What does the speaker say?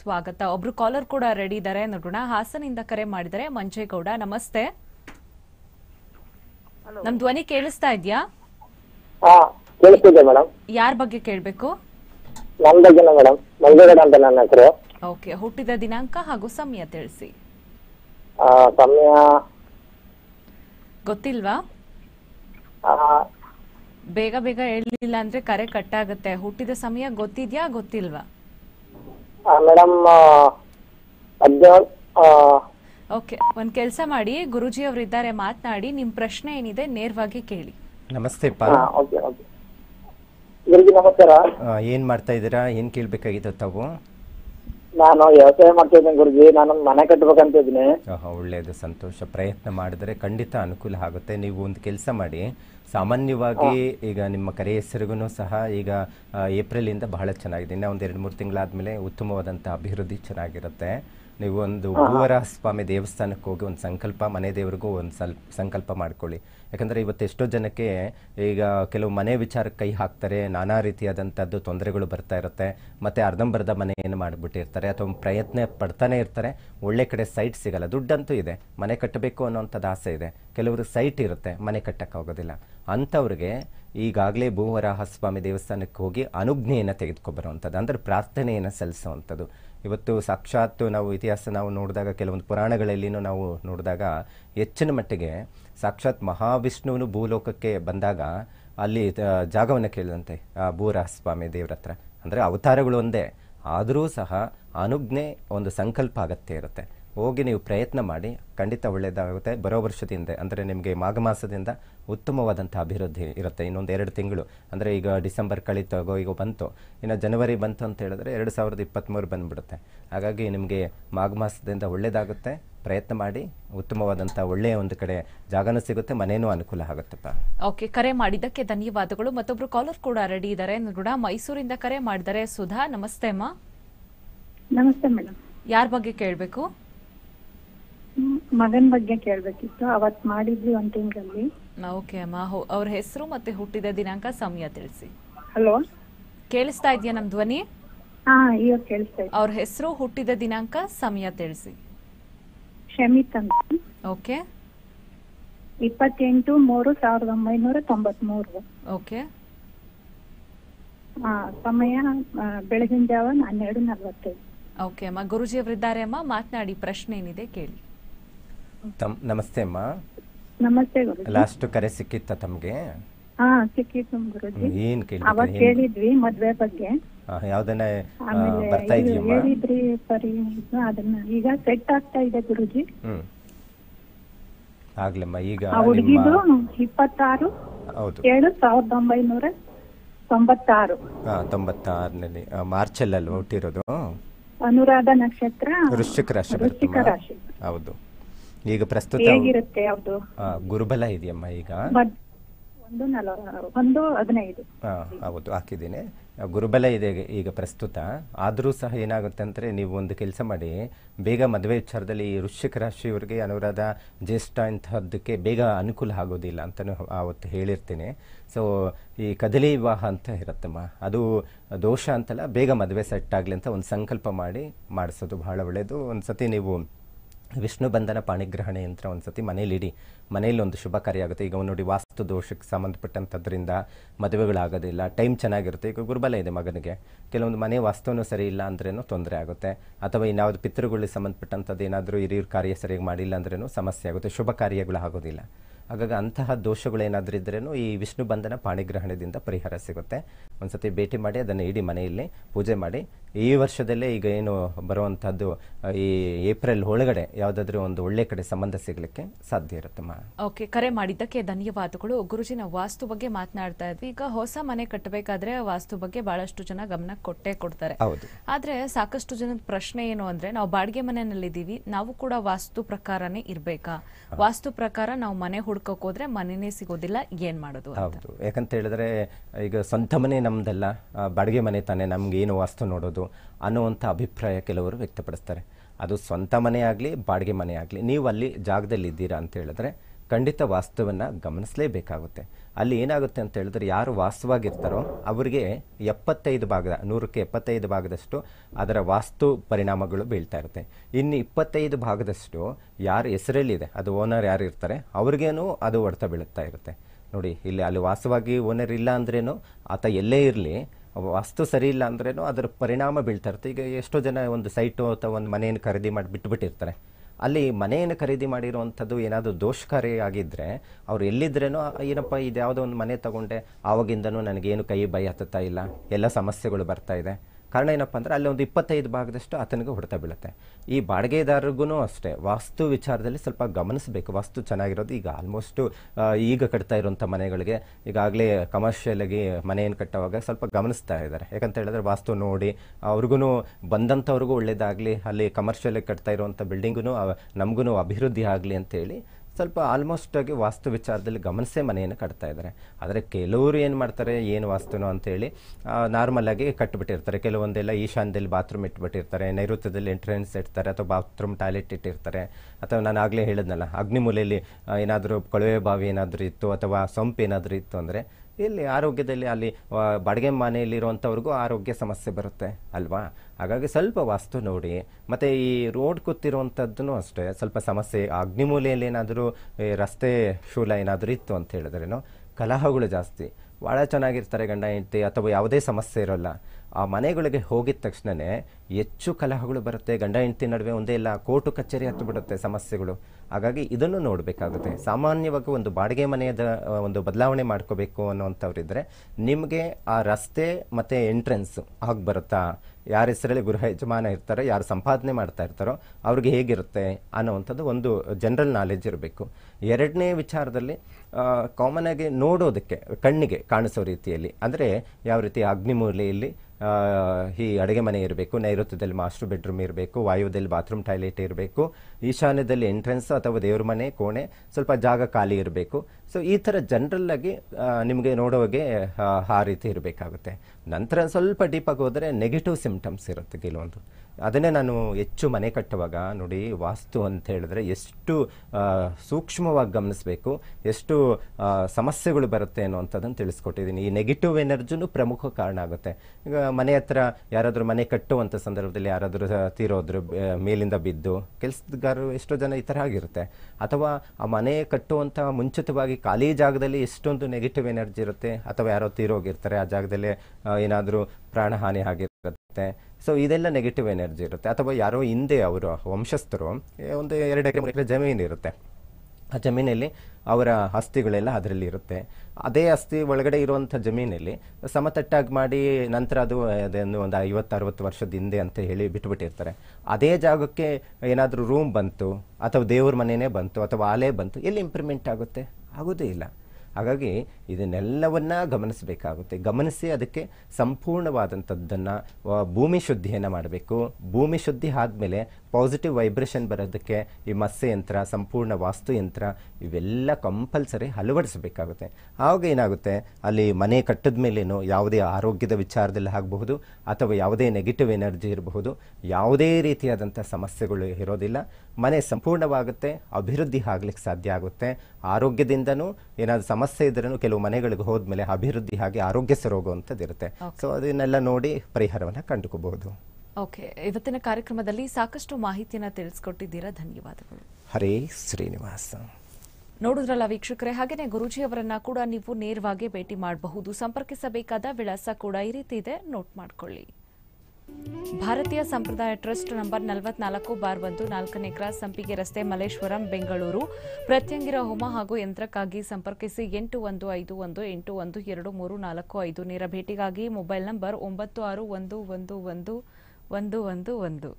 ಸ್ವಾಗತ ಒಬ್ರು ಕಾಲರ್ ಕೂಡ ರೆಡಿ ಇದ್ದಾರೆ ನೋಡೋಣ ಹಾಸನಿಂದ ಕರೆ ಮಾಡಿದರೆ ಮಂಜೇಗೌಡ ನಮಸ್ತೆ ನಮ್ ಧ್ವನಿ ಕೇಳಿಸ್ತಾ ಇದ್ಯಾ ಯಾರ ಬಗ್ಗೆ ಕೇಳ್ಬೇಕು ಓಕೆ ಹುಟ್ಟಿದ ದಿನಾಂಕ ಹಾಗೂ ಸಮಯ ತಿಳಿಸಿ ಸಮಯ ಗೊತ್ತಿಲ್ವಾ ಬೇಗ ಬೇಗ ಹೇಳಲಿಲ್ಲ ಅಂದ್ರೆ ಕರೆ ಕಟ್ಟಾಗುತ್ತೆ ಹುಟ್ಟಿದ ಸಮಯ ಗೊತ್ತಿದ್ಯಾ ಗೊತ್ತಿಲ್ವಾ ಓಕೆ ಒಂದ್ ಕೆಲಸ ಮಾಡಿ ಗುರುಜಿ ಅವರು ಇದ್ದಾರೆ ಮಾತನಾಡಿ ನಿಮ್ ಪ್ರಶ್ನೆ ಏನಿದೆ ನೇರವಾಗಿ ಕೇಳಿ ನಮಸ್ತೆ ಪಾ ಓಕೆ ಓಕೆ ನಮಸ್ಕಾರ ಏನ್ ಮಾಡ್ತಾ ಇದ್ದೀರಾ ಏನ್ ಕೇಳ್ಬೇಕಾಗಿತ್ತು ತಾವು ನಾನು ವ್ಯವಸಾಯ ಮಾಡ್ತಾ ಗುರುಜಿ ನಾನು ಮನೆ ಕಟ್ಟಬೇಕಂತ ಇದ್ದೀನಿ ಒಳ್ಳೆಯದು ಸಂತೋಷ ಪ್ರಯತ್ನ ಮಾಡಿದ್ರೆ ಖಂಡಿತ ಅನುಕೂಲ ಆಗುತ್ತೆ ನೀವು ಒಂದು ಕೆಲಸ ಮಾಡಿ ಸಾಮಾನ್ಯವಾಗಿ ಈಗ ನಿಮ್ಮ ಕರೆ ಹೆಸರಿಗೂ ಸಹ ಈಗ ಏಪ್ರಿಲಿಂದ ಬಹಳ ಚೆನ್ನಾಗಿದೆ ಇನ್ನೂ ಒಂದು ಎರಡು ಮೂರು ತಿಂಗಳಾದಮೇಲೆ ಉತ್ತಮವಾದಂಥ ಅಭಿವೃದ್ಧಿ ಚೆನ್ನಾಗಿರುತ್ತೆ ನೀವು ಒಂದು ಸ್ವಾಮಿ ದೇವಸ್ಥಾನಕ್ಕೆ ಹೋಗಿ ಒಂದು ಸಂಕಲ್ಪ ಮನೆ ದೇವರಿಗೂ ಒಂದು ಸ್ವಲ್ಪ ಸಂಕಲ್ಪ ಮಾಡ್ಕೊಳ್ಳಿ ಯಾಕಂದರೆ ಇವತ್ತು ಎಷ್ಟೋ ಜನಕ್ಕೆ ಈಗ ಕೆಲವು ಮನೆ ವಿಚಾರಕ್ಕೆ ಕೈ ಹಾಕ್ತಾರೆ ನಾನಾ ರೀತಿಯಾದಂಥದ್ದು ತೊಂದರೆಗಳು ಬರ್ತಾ ಇರುತ್ತೆ ಮತ್ತು ಅರ್ಧಂಬರ್ಧ ಮನೆಯನ್ನು ಮಾಡಿಬಿಟ್ಟಿರ್ತಾರೆ ಅಥವಾ ಪ್ರಯತ್ನ ಪಡ್ತಾನೆ ಇರ್ತಾರೆ ಒಳ್ಳೆ ಕಡೆ ಸೈಟ್ ಸಿಗಲ್ಲ ದುಡ್ಡಂತೂ ಇದೆ ಮನೆ ಕಟ್ಟಬೇಕು ಅನ್ನೋವಂಥದ್ದು ಆಸೆ ಇದೆ ಕೆಲವರು ಸೈಟ್ ಇರುತ್ತೆ ಮನೆ ಕಟ್ಟೋಕ್ಕಾಗೋದಿಲ್ಲ ಅಂಥವ್ರಿಗೆ ಈಗಾಗಲೇ ಭೂವರಾಹ ಸ್ವಾಮಿ ದೇವಸ್ಥಾನಕ್ಕೆ ಹೋಗಿ ಅನುಜ್ಞೆಯನ್ನು ತೆಗೆದುಕೊಬರುವಂಥದ್ದು ಅಂದರೆ ಪ್ರಾರ್ಥನೆಯನ್ನು ಸಲ್ಲಿಸುವಂಥದ್ದು ಇವತ್ತು ಸಾಕ್ಷಾತ್ ನಾವು ಇತಿಹಾಸ ನಾವು ನೋಡಿದಾಗ ಕೆಲವೊಂದು ಪುರಾಣಗಳಲ್ಲಿನೂ ನಾವು ನೋಡಿದಾಗ ಹೆಚ್ಚಿನ ಮಟ್ಟಿಗೆ ಸಾಕ್ಷಾತ್ ಮಹಾವಿಷ್ಣುವನು ಭೂಲೋಕಕ್ಕೆ ಬಂದಾಗ ಅಲ್ಲಿ ಜಾಗವನ್ನು ಕೇಳಿದಂತೆ ಭೂರಾಹ ಸ್ವಾಮಿ ದೇವ್ರ ಹತ್ರ ಅಂದರೆ ಅವತಾರಗಳು ಒಂದೇ ಆದರೂ ಸಹ ಅನುಜ್ಞೆ ಒಂದು ಸಂಕಲ್ಪ ಅಗತ್ಯ ಇರುತ್ತೆ ಹೋಗಿ ನೀವು ಪ್ರಯತ್ನ ಮಾಡಿ ಖಂಡಿತ ಒಳ್ಳೆಯದಾಗುತ್ತೆ ಬರೋ ವರ್ಷದಿಂದ ಅಂದರೆ ನಿಮಗೆ ಮಾಘ ಮಾಸದಿಂದ ಉತ್ತಮವಾದಂಥ ಅಭಿವೃದ್ಧಿ ಇರುತ್ತೆ ಇನ್ನೊಂದು ಎರಡು ತಿಂಗಳು ಅಂದರೆ ಈಗ ಡಿಸೆಂಬರ್ ಕಳೀತಾಗೋ ಈಗ ಬಂತು ಇನ್ನು ಜನವರಿ ಬಂತು ಅಂತ ಹೇಳಿದ್ರೆ ಎರಡು ಸಾವಿರದ ಇಪ್ಪತ್ತ್ಮೂರು ಬಂದುಬಿಡುತ್ತೆ ಹಾಗಾಗಿ ನಿಮಗೆ ಮಾಘ ಮಾಸದಿಂದ ಒಳ್ಳೆಯದಾಗುತ್ತೆ ಪ್ರಯತ್ನ ಮಾಡಿ ಉತ್ತಮವಾದಂಥ ಒಳ್ಳೆಯ ಒಂದು ಕಡೆ ಜಾಗನೂ ಸಿಗುತ್ತೆ ಮನೇನೂ ಅನುಕೂಲ ಆಗುತ್ತಪ್ಪ ಓಕೆ ಕರೆ ಮಾಡಿದ್ದಕ್ಕೆ ಧನ್ಯವಾದಗಳು ಮತ್ತೊಬ್ರು ಕಾಲರ್ ಕೂಡ ರೆಡಿ ಇದ್ದಾರೆ ಮೈಸೂರಿಂದ ಕರೆ ಮಾಡಿದರೆ ಸುಧಾ ನಮಸ್ತೆ ಅಮ್ಮ ನಮಸ್ತೆ ಮೇಡಮ್ ಯಾರ ಬಗ್ಗೆ ಕೇಳಬೇಕು ಮಗನ್ ಬಗ್ಗೆ ಕೇಳ್ಬೇಕಿತ್ತು ಅವತ್ ಮಾಡಿದ್ವಿ ಒಂದ್ ತಿಂಗಳಲ್ಲಿ ಓಕೆ ಅಮ್ಮ ಅವ್ರ ಹೆಸರು ಮತ್ತೆ ಹುಟ್ಟಿದ ದಿನಾಂಕ ಸಮಯ ತಿಳಿಸಿ ಹಲೋ ಕೇಳಿಸ್ತಾ ಇದೆಯಾ ನಮ್ ಧ್ವನಿ ಹಾ ಅವ್ರ ಹೆಸರು ಹುಟ್ಟಿದ ದಿನಾಂಕ ಸಮಯ ತಿಳಿಸಿ ಶಮಿತ್ ಅಂತ ಓಕೆ ಇಪ್ಪತ್ತೆಂಟು ಮೂರು ಸಾವಿರದ ಒಂಬೈನೂರ ಓಕೆ ಆ, ಸಮಯ ಆ, ಬೆಳಗಿನ ಜಾವ ಹನ್ನೆರಡು ನಲವತ್ತೈದು ಓಕೆ ಅಮ್ಮ ಗುರುಜಿಯವರಿದ್ದಾರೆ ಅಮ್ಮ ಮಾತನಾಡಿ ಪ್ರಶ್ನೆ ಏನಿದೆ ಕೇಳಿ ತಮ್ ನಮಸ್ತೆ ಅಮ್ಮ ನಮಸ್ತೆ ಲಾಸ್ಟ್ ಕರೆ ಸಿಕ್ಕಿತ್ತ ತಮ್ಗೆ ಹಾ ಸಿಕ್ಕಿತ್ತು ಕೇಳಿದ್ವಿ ಮದ್ವೆ ಬಗ್ಗೆ ಬರ್ತಾ ಅದನ್ನ ಈಗ ಸೆಟ್ ಆಗ್ತಾ ಇದೆ ಗುರುಜಿ ಈಗ ಹೌದು ಸಾವಿರದ ಒಂಬೈನೂರ ತೊಂಬತ್ತಾರು ಹುಟ್ಟಿರೋದು ಅನುರಾಧ ನಕ್ಷತ್ರ ವೃಶ್ಚಿಕ ರಾಶಿ ಹೌದು ಈಗ ಪ್ರಸ್ತುತ ಹೇಗಿರುತ್ತೆ ಗುರುಬಲ ಇದೆಯಮ್ಮ ಈಗ ಹೌದು ಹಾಕಿದ್ದೀನಿ ಗುರುಬಲ ಇದೆ ಈಗ ಪ್ರಸ್ತುತ ಆದರೂ ಸಹ ಏನಾಗುತ್ತೆ ಅಂದರೆ ನೀವು ಒಂದು ಕೆಲಸ ಮಾಡಿ ಬೇಗ ಮದುವೆ ವಿಚಾರದಲ್ಲಿ ವೃಶ್ಚಿಕ ರಾಶಿಯವರಿಗೆ ಅನುರಾಧ ಜ್ಯೇಷ್ಠ ಇಂತಹದ್ದಕ್ಕೆ ಬೇಗ ಅನುಕೂಲ ಆಗೋದಿಲ್ಲ ಅಂತಲೂ ಆವತ್ತು ಹೇಳಿರ್ತೀನಿ ಸೊ ಈ ಕದಲಿ ವಿವಾಹ ಅಂತ ಇರುತ್ತಮ್ಮ ಅದು ದೋಷ ಅಂತಲ್ಲ ಬೇಗ ಮದುವೆ ಸೆಟ್ ಆಗಲಿ ಅಂತ ಒಂದು ಸಂಕಲ್ಪ ಮಾಡಿ ಮಾಡಿಸೋದು ಬಹಳ ಒಳ್ಳೆಯದು ಒಂದು ಸತಿ ನೀವು ವಿಷ್ಣು ಬಂಧನ ಪಾಣಿಗ್ರಹಣ ಯಂತ್ರ ಒಂದು ಸತಿ ಮನೇಲಿಡಿ ಮನೇಲಿ ಒಂದು ಶುಭ ಕಾರ್ಯ ಆಗುತ್ತೆ ಈಗ ನೋಡಿ ವಾಸ್ತು ದೋಷಕ್ಕೆ ಸಂಬಂಧಪಟ್ಟಂಥದ್ರಿಂದ ಮದುವೆಗಳಾಗೋದಿಲ್ಲ ಟೈಮ್ ಚೆನ್ನಾಗಿರುತ್ತೆ ಈಗ ಗುರುಬಲ ಇದೆ ಮಗನಿಗೆ ಕೆಲವೊಂದು ಮನೆ ವಾಸ್ತುವೂ ಸರಿ ಇಲ್ಲ ಅಂದ್ರೇನು ತೊಂದರೆ ಆಗುತ್ತೆ ಅಥವಾ ಇನ್ಯಾವುದು ಪಿತೃಗಳಿಗೆ ಸಂಬಂಧಪಟ್ಟಂಥದ್ದು ಏನಾದರೂ ಹಿರಿಯರ ಕಾರ್ಯ ಸರಿಯಾಗಿ ಮಾಡಿಲ್ಲ ಅಂದ್ರೇನು ಸಮಸ್ಯೆ ಆಗುತ್ತೆ ಶುಭ ಕಾರ್ಯಗಳು ಆಗೋದಿಲ್ಲ ಹಾಗಾಗಿ ಅಂತಹ ದೋಷಗಳೇನಾದರೂ ಇದ್ರೂ ಈ ವಿಷ್ಣು ಬಂಧನ ಪಾಣಿಗ್ರಹಣದಿಂದ ಪರಿಹಾರ ಸಿಗುತ್ತೆ ಒಂದು ಸತಿ ಭೇಟಿ ಮಾಡಿ ಅದನ್ನು ಇಡೀ ಮನೆಯಲ್ಲಿ ಪೂಜೆ ಮಾಡಿ ಈ ವರ್ಷದಲ್ಲೇ ಈಗ ಏನು ಬರುವಂತಹದ್ದು ಈ ಏಪ್ರಿಲ್ ಒಳಗಡೆ ಯಾವ್ದಾದ್ರೂ ಒಂದು ಒಳ್ಳೆ ಕಡೆ ಸಂಬಂಧ ಸಿಗಲಿಕ್ಕೆ ಸಾಧ್ಯ ಇರುತ್ತೆ ಓಕೆ ಕರೆ ಮಾಡಿದ್ದಕ್ಕೆ ಧನ್ಯವಾದಗಳು ಗುರುಜಿನ ವಾಸ್ತು ಬಗ್ಗೆ ಮಾತನಾಡ್ತಾ ಇದ್ವಿ ಈಗ ಹೊಸ ಮನೆ ಕಟ್ಟಬೇಕಾದ್ರೆ ವಾಸ್ತು ಬಗ್ಗೆ ಬಹಳಷ್ಟು ಜನ ಗಮನ ಕೊಟ್ಟೆ ಕೊಡ್ತಾರೆ ಹೌದು ಆದ್ರೆ ಸಾಕಷ್ಟು ಜನ ಪ್ರಶ್ನೆ ಏನು ಅಂದ್ರೆ ನಾವು ಬಾಡಿಗೆ ಮನೆಯಲ್ಲಿ ನಾವು ಕೂಡ ವಾಸ್ತು ಪ್ರಕಾರನೇ ಇರ್ಬೇಕಾ ವಾಸ್ತು ಪ್ರಕಾರ ನಾವು ಮನೆ ಹುಡ್ಕಕ್ ಹೋದ್ರೆ ಮನೆನೇ ಸಿಗೋದಿಲ್ಲ ಏನ್ ಮಾಡೋದು ಯಾಕಂತ ಹೇಳಿದ್ರೆ ಈಗ ಸ್ವಂತ ಮನೆ ನಮ್ದಲ್ಲ ಬಾಡಿಗೆ ಮನೆ ತಾನೆ ನಮ್ಗೆ ಏನು ವಾಸ್ತು ನೋಡೋದು ಅನ್ನುವಂಥ ಅಭಿಪ್ರಾಯ ಕೆಲವರು ವ್ಯಕ್ತಪಡಿಸ್ತಾರೆ ಅದು ಸ್ವಂತ ಮನೆ ಆಗಲಿ ಬಾಡಿಗೆ ಮನೆ ಆಗಲಿ ನೀವು ಅಲ್ಲಿ ಜಾಗದಲ್ಲಿ ಇದ್ದೀರಾ ಅಂತ ಹೇಳಿದ್ರೆ ಖಂಡಿತ ವಾಸ್ತುವನ್ನು ಗಮನಿಸಲೇಬೇಕಾಗುತ್ತೆ ಅಲ್ಲಿ ಏನಾಗುತ್ತೆ ಅಂತ ಹೇಳಿದ್ರೆ ಯಾರು ವಾಸವಾಗಿರ್ತಾರೋ ಅವರಿಗೆ ಎಪ್ಪತ್ತೈದು ಭಾಗದ ನೂರಕ್ಕೆ ಎಪ್ಪತ್ತೈದು ಭಾಗದಷ್ಟು ಅದರ ವಾಸ್ತು ಪರಿಣಾಮಗಳು ಬೀಳ್ತಾ ಇರುತ್ತೆ ಇನ್ನು ಇಪ್ಪತ್ತೈದು ಭಾಗದಷ್ಟು ಯಾರು ಹೆಸರಲ್ಲಿದೆ ಅದು ಓನರ್ ಯಾರು ಇರ್ತಾರೆ ಅವ್ರಿಗೇನು ಅದು ಹೊಡೆತ ಬೀಳುತ್ತಾ ಇರುತ್ತೆ ನೋಡಿ ಇಲ್ಲಿ ಅಲ್ಲಿ ವಾಸವಾಗಿ ಓನರ್ ಇಲ್ಲ ಅಂದ್ರೇನು ಆತ ಎಲ್ಲೇ ಇರಲಿ ವಸ್ತು ಸರಿ ಇಲ್ಲ ಅಂದ್ರೂ ಅದರ ಪರಿಣಾಮ ಬೀಳ್ತಾ ಈಗ ಎಷ್ಟೋ ಜನ ಒಂದು ಸೈಟು ಅಥವಾ ಒಂದು ಮನೆಯನ್ನು ಖರೀದಿ ಮಾಡಿ ಬಿಟ್ಟುಬಿಟ್ಟಿರ್ತಾರೆ ಅಲ್ಲಿ ಮನೆಯನ್ನು ಖರೀದಿ ಮಾಡಿರುವಂಥದ್ದು ಏನಾದರೂ ದೋಷಕಾರಿಯಾಗಿದ್ದರೆ ಅವ್ರು ಎಲ್ಲಿದ್ರೇನೋ ಏನಪ್ಪ ಇದು ಯಾವುದೋ ಒಂದು ಮನೆ ತಗೊಂಡೆ ಆವಾಗಿಂದನೂ ನನಗೇನು ಕೈ ಭಯ ಹತ್ತುತ್ತಾ ಇಲ್ಲ ಎಲ್ಲ ಸಮಸ್ಯೆಗಳು ಬರ್ತಾ ಇದೆ ಕಾರಣ ಏನಪ್ಪ ಅಂದರೆ ಅಲ್ಲಿ ಒಂದು ಇಪ್ಪತ್ತೈದು ಭಾಗದಷ್ಟು ಆತನಿಗೆ ಹೊಡೆತ ಬೀಳುತ್ತೆ ಈ ಬಾಡಿಗೆದಾರರಿಗೂ ಅಷ್ಟೇ ವಾಸ್ತು ವಿಚಾರದಲ್ಲಿ ಸ್ವಲ್ಪ ಗಮನಿಸಬೇಕು ವಾಸ್ತು ಚೆನ್ನಾಗಿರೋದು ಈಗ ಆಲ್ಮೋಸ್ಟು ಈಗ ಕಟ್ತಾ ಇರುವಂಥ ಮನೆಗಳಿಗೆ ಈಗಾಗಲೇ ಕಮರ್ಷಿಯಲಾಗಿ ಮನೆಯನ್ನು ಕಟ್ಟುವಾಗ ಸ್ವಲ್ಪ ಗಮನಿಸ್ತಾ ಇದ್ದಾರೆ ಯಾಕಂತ ಹೇಳಿದ್ರೆ ವಾಸ್ತು ನೋಡಿ ಅವ್ರಿಗೂ ಬಂದಂಥವ್ರಿಗೂ ಒಳ್ಳೇದಾಗಲಿ ಅಲ್ಲಿ ಕಮರ್ಷಿಯಲಾಗಿ ಕಟ್ತಾ ಇರುವಂಥ ಬಿಲ್ಡಿಂಗೂ ನಮಗೂ ಅಭಿವೃದ್ಧಿ ಆಗಲಿ ಅಂತೇಳಿ ಸ್ವಲ್ಪ ಆಲ್ಮೋಸ್ಟ್ ಆಗಿ ವಾಸ್ತು ವಿಚಾರದಲ್ಲಿ ಗಮನಿಸೇ ಮನೆಯನ್ನು ಕಟ್ತಾ ಇದ್ದಾರೆ ಆದರೆ ಕೆಲವರು ಏನು ಮಾಡ್ತಾರೆ ಏನು ವಾಸ್ತುನೋ ಅಂತೇಳಿ ಆಗಿ ಕಟ್ಬಿಟ್ಟಿರ್ತಾರೆ ಕೆಲವೊಂದೆಲ್ಲ ಈಶಾನ್ಯದಲ್ಲಿ ಬಾತ್ರೂಮ್ ಇಟ್ಬಿಟ್ಟಿರ್ತಾರೆ ನೈಋತ್ಯದಲ್ಲಿ ಎಂಟ್ರೆನ್ಸ್ ಇಡ್ತಾರೆ ಅಥವಾ ಬಾತ್ರೂಮ್ ಟಾಯ್ಲೆಟ್ ಇಟ್ಟಿರ್ತಾರೆ ಅಥವಾ ನಾನು ಆಗಲೇ ಹೇಳಿದ್ನಲ್ಲ ಅಗ್ನಿಮೂಲೆಯಲ್ಲಿ ಏನಾದರೂ ಕೊಳವೆ ಬಾವಿ ಏನಾದರೂ ಇತ್ತು ಅಥವಾ ಸೊಂಪು ಏನಾದರೂ ಇತ್ತು ಅಂದರೆ ಇಲ್ಲಿ ಆರೋಗ್ಯದಲ್ಲಿ ಅಲ್ಲಿ ಬಾಡಿಗೆ ಮನೆಯಲ್ಲಿರುವಂಥವ್ರಿಗೂ ಆರೋಗ್ಯ ಸಮಸ್ಯೆ ಬರುತ್ತೆ ಅಲ್ವಾ ಹಾಗಾಗಿ ಸ್ವಲ್ಪ ವಾಸ್ತು ನೋಡಿ ಮತ್ತು ಈ ರೋಡ್ ಕೂತಿರುವಂಥದ್ದೂ ಅಷ್ಟೇ ಸ್ವಲ್ಪ ಸಮಸ್ಯೆ ಅಗ್ನಿಮೂಲೆಯಲ್ಲಿ ಏನಾದರೂ ರಸ್ತೆ ಶೂಲ ಏನಾದರೂ ಇತ್ತು ಅಂತ ಹೇಳಿದ್ರೇನೋ ಕಲಹಗಳು ಜಾಸ್ತಿ ಭಾಳ ಚೆನ್ನಾಗಿರ್ತಾರೆ ಗಂಡ ಹೆಂಡತಿ ಅಥವಾ ಯಾವುದೇ ಸಮಸ್ಯೆ ಇರೋಲ್ಲ ಆ ಮನೆಗಳಿಗೆ ಹೋಗಿದ ತಕ್ಷಣವೇ ಹೆಚ್ಚು ಕಲಹಗಳು ಬರುತ್ತೆ ಗಂಡ ಹೆಂಡತಿ ನಡುವೆ ಒಂದೇ ಇಲ್ಲ ಕೋರ್ಟು ಕಚೇರಿ ಹತ್ತು ಬಿಡುತ್ತೆ ಸಮಸ್ಯೆಗಳು ಹಾಗಾಗಿ ಇದನ್ನು ನೋಡಬೇಕಾಗುತ್ತೆ ಸಾಮಾನ್ಯವಾಗಿ ಒಂದು ಬಾಡಿಗೆ ಮನೆಯದ ಒಂದು ಬದಲಾವಣೆ ಮಾಡ್ಕೋಬೇಕು ಇದ್ದರೆ ನಿಮಗೆ ಆ ರಸ್ತೆ ಮತ್ತು ಎಂಟ್ರೆನ್ಸ್ ಆಗಿ ಬರುತ್ತಾ ಯಾರ ಹೆಸರಲ್ಲಿ ಗೃಹ ಯಜಮಾನ ಇರ್ತಾರೋ ಯಾರು ಸಂಪಾದನೆ ಮಾಡ್ತಾ ಇರ್ತಾರೋ ಅವ್ರಿಗೆ ಹೇಗಿರುತ್ತೆ ಅನ್ನೋವಂಥದ್ದು ಒಂದು ಜನರಲ್ ನಾಲೆಜ್ ಇರಬೇಕು ಎರಡನೇ ವಿಚಾರದಲ್ಲಿ ಕಾಮನ್ ಆಗಿ ನೋಡೋದಕ್ಕೆ ಕಣ್ಣಿಗೆ ಕಾಣಿಸೋ ರೀತಿಯಲ್ಲಿ ಅಂದರೆ ಯಾವ ರೀತಿ ಅಗ್ನಿಮೂಲೆಯಲ್ಲಿ ಈ ಅಡುಗೆ ಮನೆ ಇರಬೇಕು ನೈಋತ್ಯದಲ್ಲಿ ಮಾಸ್ಟರ್ ಬೆಡ್ರೂಮ್ ಇರಬೇಕು ವಾಯುವದಲ್ಲಿ ಬಾತ್ರೂಮ್ ಟಾಯ್ಲೆಟ್ ಇರಬೇಕು ಈಶಾನ್ಯದಲ್ಲಿ ಎಂಟ್ರೆನ್ಸ್ ಅಥವಾ ದೇವ್ರ ಮನೆ ಕೋಣೆ ಸ್ವಲ್ಪ ಜಾಗ ಖಾಲಿ ಇರಬೇಕು ಸೊ ಈ ಥರ ಜನರಲ್ಲಾಗಿ ನಿಮಗೆ ನೋಡೋವಾಗೆ ಆ ರೀತಿ ಇರಬೇಕಾಗುತ್ತೆ ನಂತರ ಸ್ವಲ್ಪ ಡೀಪಾಗಿ ಹೋದರೆ ನೆಗೆಟಿವ್ ಸಿಂಪ್ಟಮ್ಸ್ ಇರುತ್ತೆ ಕೆಲವೊಂದು ಅದನ್ನೇ ನಾನು ಹೆಚ್ಚು ಮನೆ ಕಟ್ಟುವಾಗ ನೋಡಿ ವಾಸ್ತು ಅಂತ ಹೇಳಿದ್ರೆ ಎಷ್ಟು ಸೂಕ್ಷ್ಮವಾಗಿ ಗಮನಿಸಬೇಕು ಎಷ್ಟು ಸಮಸ್ಯೆಗಳು ಬರುತ್ತೆ ಅನ್ನೋವಂಥದ್ದನ್ನು ತಿಳಿಸ್ಕೊಟ್ಟಿದ್ದೀನಿ ಈ ನೆಗೆಟಿವ್ ಎನರ್ಜಿನೂ ಪ್ರಮುಖ ಕಾರಣ ಆಗುತ್ತೆ ಈಗ ಮನೆ ಹತ್ರ ಯಾರಾದರೂ ಮನೆ ಕಟ್ಟುವಂಥ ಸಂದರ್ಭದಲ್ಲಿ ಯಾರಾದರೂ ತೀರೋದ್ರು ಮೇಲಿಂದ ಬಿದ್ದು ಕೆಲಸಗಾರರು ಎಷ್ಟೋ ಜನ ಈ ಥರ ಆಗಿರುತ್ತೆ ಅಥವಾ ಆ ಮನೆ ಕಟ್ಟುವಂಥ ಮುಂಚಿತವಾಗಿ ಖಾಲಿ ಜಾಗದಲ್ಲಿ ಎಷ್ಟೊಂದು ನೆಗೆಟಿವ್ ಎನರ್ಜಿ ಇರುತ್ತೆ ಅಥವಾ ಯಾರೋ ತೀರೋಗಿರ್ತಾರೆ ಆ ಜಾಗದಲ್ಲಿ ಏನಾದರೂ ಪ್ರಾಣಹಾನಿ ಆಗಿರುತ್ತೆ ಸೊ ಇದೆಲ್ಲ ನೆಗೆಟಿವ್ ಎನರ್ಜಿ ಇರುತ್ತೆ ಅಥವಾ ಯಾರೋ ಹಿಂದೆ ಅವರು ವಂಶಸ್ಥರು ಒಂದು ಎರಡು ಎಕರೆ ಎಕರೆ ಜಮೀನು ಇರುತ್ತೆ ಆ ಜಮೀನಲ್ಲಿ ಅವರ ಅಸ್ಥಿಗಳೆಲ್ಲ ಅದರಲ್ಲಿ ಇರುತ್ತೆ ಅದೇ ಅಸ್ಥಿ ಒಳಗಡೆ ಇರುವಂಥ ಜಮೀನಲ್ಲಿ ಸಮತಟ್ಟಾಗಿ ಮಾಡಿ ನಂತರ ಅದು ಅದನ್ನು ಒಂದು ಐವತ್ತರವತ್ತು ವರ್ಷದ ಹಿಂದೆ ಅಂತ ಹೇಳಿ ಬಿಟ್ಬಿಟ್ಟಿರ್ತಾರೆ ಅದೇ ಜಾಗಕ್ಕೆ ಏನಾದರೂ ರೂಮ್ ಬಂತು ಅಥವಾ ದೇವ್ರ ಮನೆಯೇ ಬಂತು ಅಥವಾ ಆಲೆ ಬಂತು ಎಲ್ಲಿ ಇಂಪ್ರೂವ್ಮೆಂಟ್ ಆಗುತ್ತೆ ಆಗೋದೇ ಇಲ್ಲ ಹಾಗಾಗಿ ಇದನ್ನೆಲ್ಲವನ್ನ ಗಮನಿಸಬೇಕಾಗುತ್ತೆ ಗಮನಿಸಿ ಅದಕ್ಕೆ ಸಂಪೂರ್ಣವಾದಂಥದ್ದನ್ನು ಭೂಮಿ ಶುದ್ಧಿಯನ್ನು ಮಾಡಬೇಕು ಭೂಮಿ ಶುದ್ಧಿ ಆದಮೇಲೆ ಪಾಸಿಟಿವ್ ವೈಬ್ರೇಷನ್ ಬರೋದಕ್ಕೆ ಈ ಮತ್ಸ್ಯಯಂತ್ರ ಸಂಪೂರ್ಣ ವಾಸ್ತು ಯಂತ್ರ ಇವೆಲ್ಲ ಕಂಪಲ್ಸರಿ ಅಳವಡಿಸಬೇಕಾಗುತ್ತೆ ಆವಾಗ ಏನಾಗುತ್ತೆ ಅಲ್ಲಿ ಮನೆ ಕಟ್ಟದ ಮೇಲೇನು ಯಾವುದೇ ಆರೋಗ್ಯದ ವಿಚಾರದಲ್ಲಿ ಆಗಬಹುದು ಅಥವಾ ಯಾವುದೇ ನೆಗೆಟಿವ್ ಎನರ್ಜಿ ಇರಬಹುದು ಯಾವುದೇ ರೀತಿಯಾದಂಥ ಸಮಸ್ಯೆಗಳು ಇರೋದಿಲ್ಲ ಮನೆ ಸಂಪೂರ್ಣವಾಗುತ್ತೆ ಅಭಿವೃದ್ಧಿ ಆಗ್ಲಿಕ್ಕೆ ಸಾಧ್ಯ ಆಗುತ್ತೆ ಆರೋಗ್ಯದಿಂದನೂ ಏನಾದರೂ ಸಮಸ್ಯೆ ಇದ್ರೂ ಕೆಲವು ಮನೆಗಳಿಗೆ ಹೋದ್ಮೇಲೆ ಅಭಿವೃದ್ಧಿ ಆಗಿ ಆರೋಗ್ಯ ಅಂತದಿರುತ್ತೆ ಸೊ ಅದನ್ನೆಲ್ಲ ನೋಡಿ ಪರಿಹಾರವನ್ನು ಕಂಡುಕೋಬಹುದು ಓಕೆ ಇವತ್ತಿನ ಕಾರ್ಯಕ್ರಮದಲ್ಲಿ ಸಾಕಷ್ಟು ಮಾಹಿತಿಯನ್ನು ತಿಳಿಸ್ಕೊಟ್ಟಿದ್ದೀರಾ ಧನ್ಯವಾದಗಳು ಹರೇ ಶ್ರೀನಿವಾಸ ನೋಡಿದ್ರಲ್ಲ ವೀಕ್ಷಕರೇ ಗುರುಜಿ ಅವರನ್ನ ಕೂಡ ನೀವು ನೇರವಾಗಿ ಭೇಟಿ ಮಾಡಬಹುದು ಸಂಪರ್ಕಿಸಬೇಕಾದ ವಿಳಾಸ ಕೂಡ ಈ ರೀತಿ ಇದೆ ನೋಟ್ ಮಾಡಿಕೊಳ್ಳಿ ಭಾರತೀಯ ಸಂಪ್ರದಾಯ ಟ್ರಸ್ಟ್ ನಂಬರ್ ನಲವತ್ನಾಲ್ಕು ಬಾರ್ ಒಂದು ನಾಲ್ಕನೇ ಕ್ರಾಸ್ ಸಂಪಿಗೆ ರಸ್ತೆ ಮಲ್ಲೇಶ್ವರಂ ಬೆಂಗಳೂರು ಪ್ರತ್ಯಂಗಿರ ಹೋಮ ಹಾಗೂ ಯಂತ್ರಕ್ಕಾಗಿ ಸಂಪರ್ಕಿಸಿ ಎಂಟು ಒಂದು ಐದು ಒಂದು ಎಂಟು ಒಂದು ಎರಡು ಮೂರು ನಾಲ್ಕು ಐದು ನೇರ ಭೇಟಿಗಾಗಿ ಮೊಬೈಲ್ ನಂಬರ್ ಒಂಬತ್ತು ಆರು ಒಂದು ಒಂದು ಒಂದು ಒಂದು ಒಂದು ಒಂದು